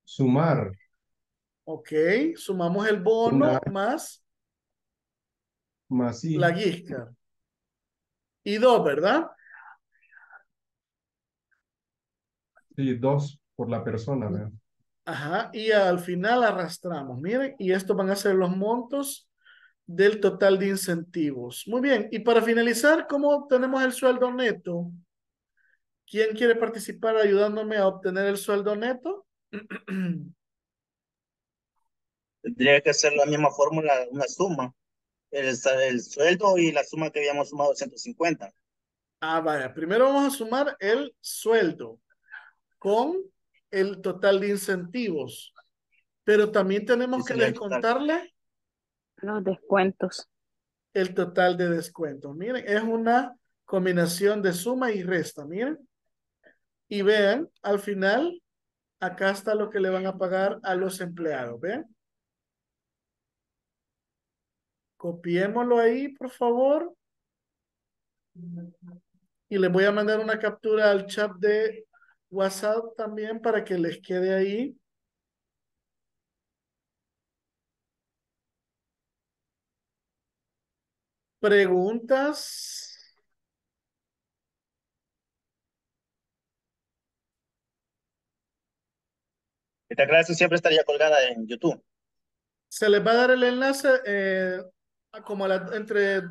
Sumar. Ok, sumamos el bono más. Más La guisca. Y dos, ¿verdad? Sí, dos por la persona, ¿verdad? y al final arrastramos, miren, y estos van a ser los montos del total de incentivos. Muy bien, y para finalizar, ¿cómo obtenemos el sueldo neto? ¿Quién quiere participar ayudándome a obtener el sueldo neto? Tendría que ser la misma fórmula, una suma. El, el, sueldo y la suma que habíamos sumado, 150. Ah, vaya. Primero vamos a sumar el sueldo con el total de incentivos. Pero también tenemos que descontarle los descuentos. El total de descuentos. Miren, es una combinación de suma y resta, miren. Y vean, al final, acá está lo que le van a pagar a los empleados, ¿Ven? Copiémoslo ahí, por favor. Y les voy a mandar una captura al chat de WhatsApp también para que les quede ahí. Preguntas. Esta clase siempre estaría colgada en YouTube. Se les va a dar el enlace eh, como la, entre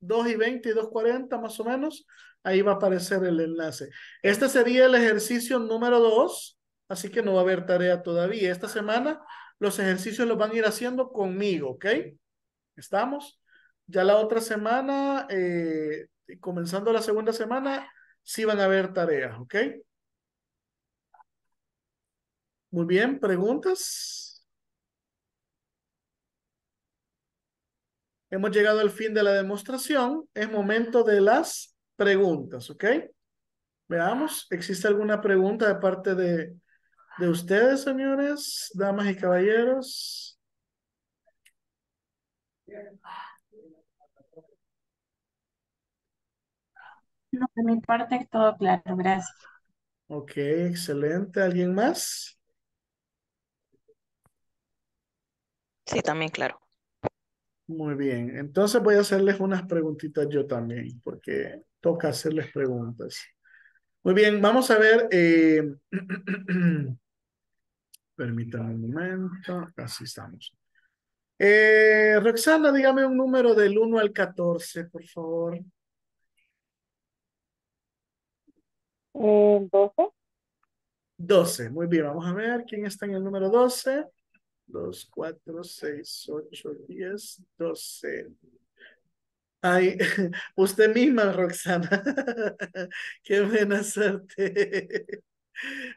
2 y 20 y 2.40 más o menos. Ahí va a aparecer el enlace. Este sería el ejercicio número dos. así que no va a haber tarea todavía. Esta semana los ejercicios los van a ir haciendo conmigo, ¿ok? ¿Estamos? Ya la otra semana, eh, comenzando la segunda semana, sí van a haber tareas, ¿ok? Muy bien, ¿preguntas? Hemos llegado al fin de la demostración. Es momento de las preguntas, ¿ok? Veamos, ¿existe alguna pregunta de parte de, de ustedes, señores, damas y caballeros? No, de mi parte todo claro, gracias. Ok, excelente. ¿Alguien más? Sí, también claro. Muy bien, entonces voy a hacerles unas preguntitas yo también, porque toca hacerles preguntas. Muy bien, vamos a ver. Eh... Permítanme un momento, así estamos. Eh, Roxana, dígame un número del 1 al 14, por favor. 12. Eh, 12, muy bien, vamos a ver quién está en el número 12. 2, 4, 6, 8, 10, 12. Ay, usted misma, Roxana. Qué buena suerte.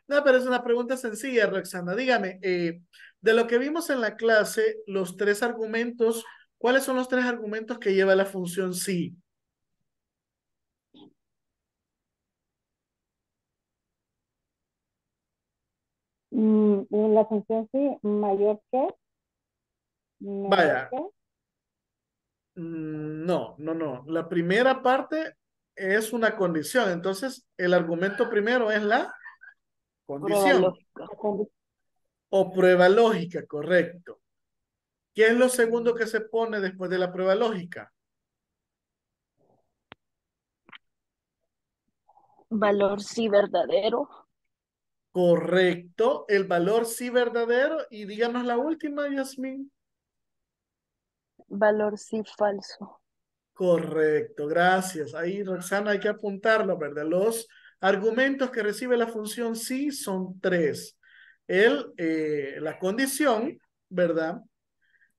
No, pero es una pregunta sencilla, Roxana. Dígame, eh, de lo que vimos en la clase, los tres argumentos, ¿cuáles son los tres argumentos que lleva la función sí? Mm, la función sí, mayor que. Vaya. Mm, no, no, no. La primera parte es una condición. Entonces, el argumento primero es la condición. o prueba lógica, correcto. ¿Qué es lo segundo que se pone después de la prueba lógica? Valor sí verdadero. Correcto, el valor sí verdadero. Y díganos la última, Yasmin. Valor sí falso. Correcto, gracias. Ahí, Roxana, hay que apuntarlo, ¿verdad? Los argumentos que recibe la función sí son tres. El, eh, la condición, ¿verdad?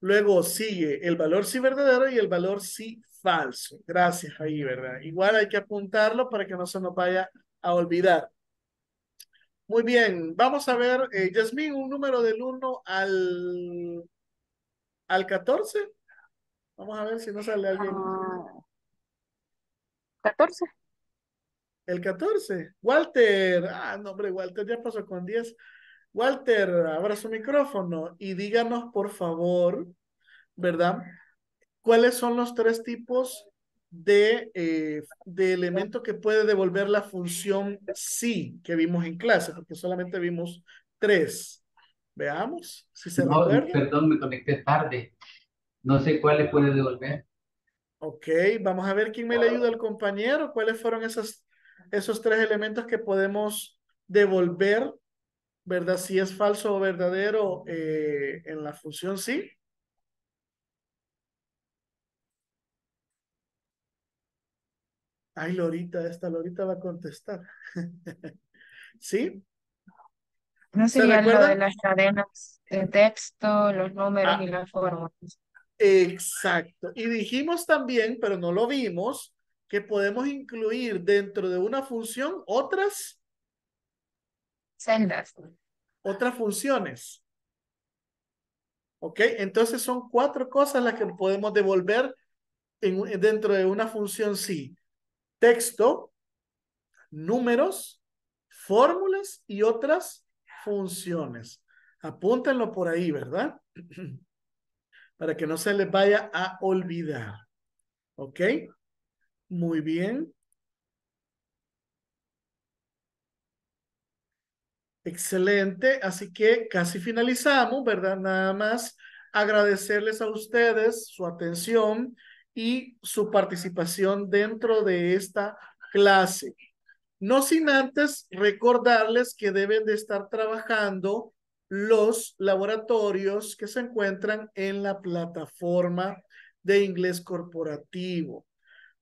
Luego sigue el valor sí verdadero y el valor sí falso. Gracias ahí, ¿verdad? Igual hay que apuntarlo para que no se nos vaya a olvidar. Muy bien, vamos a ver, eh, un número del 1 al, al 14. Vamos a ver si no sale alguien. 14. Ah, El 14. Walter. Ah, no, hombre, Walter ya pasó con 10. Walter, abra su micrófono y díganos, por favor, ¿verdad? ¿Cuáles son los tres tipos de, eh, de elementos que puede devolver la función sí que vimos en clase, porque solamente vimos tres. Veamos si se Perdón, me conecté tarde. No sé cuáles puede devolver. Ok, vamos a ver quién me le ayuda al compañero. ¿Cuáles fueron esas, esos tres elementos que podemos devolver, verdad? Si es falso o verdadero eh, en la función sí. ay, Lorita, esta Lorita va a contestar. ¿Sí? No sería lo de las cadenas de texto, los números ah. y las formas. Exacto. Y dijimos también, pero no lo vimos, que podemos incluir dentro de una función otras celdas. Otras funciones. ¿Ok? Entonces son cuatro cosas las que podemos devolver en, dentro de una función sí texto, números, fórmulas y otras funciones. Apúntenlo por ahí, ¿verdad? Para que no se les vaya a olvidar. ¿Ok? Muy bien. Excelente. Así que casi finalizamos, ¿verdad? Nada más agradecerles a ustedes su atención, y su participación dentro de esta clase. No sin antes recordarles que deben de estar trabajando los laboratorios que se encuentran en la plataforma de inglés corporativo.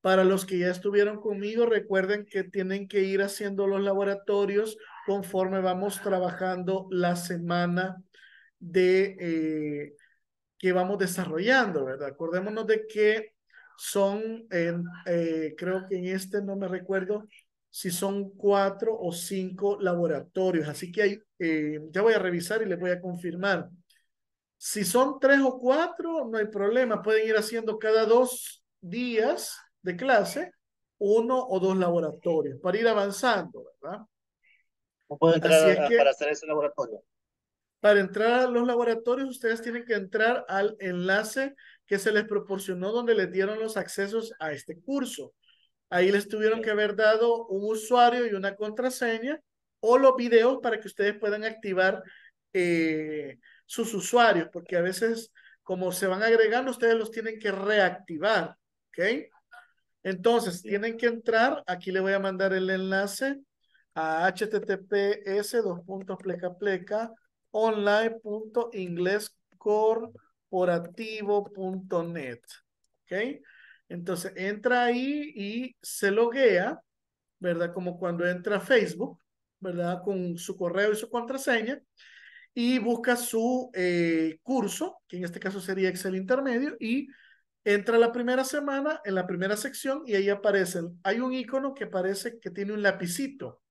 Para los que ya estuvieron conmigo, recuerden que tienen que ir haciendo los laboratorios conforme vamos trabajando la semana de eh, que vamos desarrollando, ¿verdad? Acordémonos de que son, eh, creo que en este no me recuerdo si son cuatro o cinco laboratorios. Así que hay, eh, ya voy a revisar y les voy a confirmar. Si son tres o cuatro, no hay problema. Pueden ir haciendo cada dos días de clase uno o dos laboratorios para ir avanzando, ¿verdad? entrar para ese laboratorio? Para entrar a los laboratorios, ustedes tienen que entrar al enlace que se les proporcionó donde les dieron los accesos a este curso. Ahí les tuvieron que haber dado un usuario y una contraseña o los videos para que ustedes puedan activar eh, sus usuarios, porque a veces como se van agregando, ustedes los tienen que reactivar, ¿ok? Entonces, tienen que entrar, aquí le voy a mandar el enlace a https dos corporativo.net. ¿Ok? Entonces entra ahí y se loguea, ¿verdad? Como cuando entra a Facebook, ¿verdad? Con su correo y su contraseña y busca su eh, curso, que en este caso sería Excel Intermedio, y entra la primera semana en la primera sección y ahí aparecen. Hay un icono que parece que tiene un lapicito.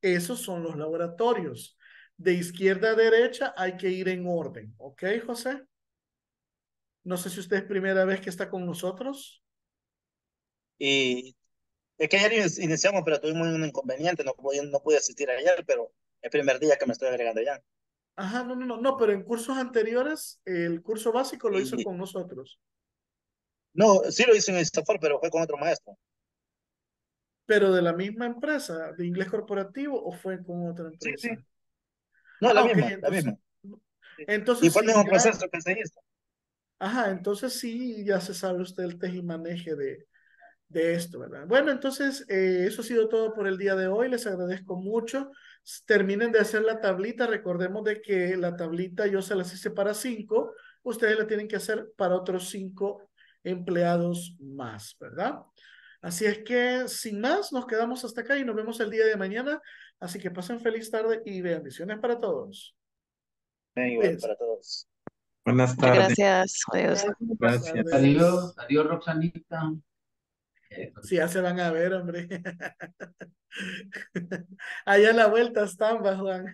Esos son los laboratorios. De izquierda a derecha hay que ir en orden. ¿Ok, José? No sé si usted es primera vez que está con nosotros. Y es que ayer iniciamos, pero tuvimos un inconveniente, no pude, no pude asistir ayer, pero el primer día que me estoy agregando ya. Ajá, no, no, no, no, pero en cursos anteriores, el curso básico lo hizo con nosotros. No, sí lo hizo en el software, pero fue con otro maestro. ¿Pero de la misma empresa, de inglés corporativo, o fue con otra empresa? Sí, sí. No, la, ah, misma, entonces, la misma, Y fue el mismo proceso que se Ajá, entonces sí, ya se sabe usted el tejimaneje de, de esto, ¿verdad? Bueno, entonces eh, eso ha sido todo por el día de hoy. Les agradezco mucho. Terminen de hacer la tablita. Recordemos de que la tablita yo se las hice para cinco. Ustedes la tienen que hacer para otros cinco empleados más, ¿verdad? Así es que sin más, nos quedamos hasta acá y nos vemos el día de mañana. Así que pasen feliz tarde y bendiciones para todos. para todos. Buenas tardes. Gracias. Adiós. Gracias. Adiós, Roxanita. Sí, ya se van a ver, hombre. Allá la vuelta están, Juan.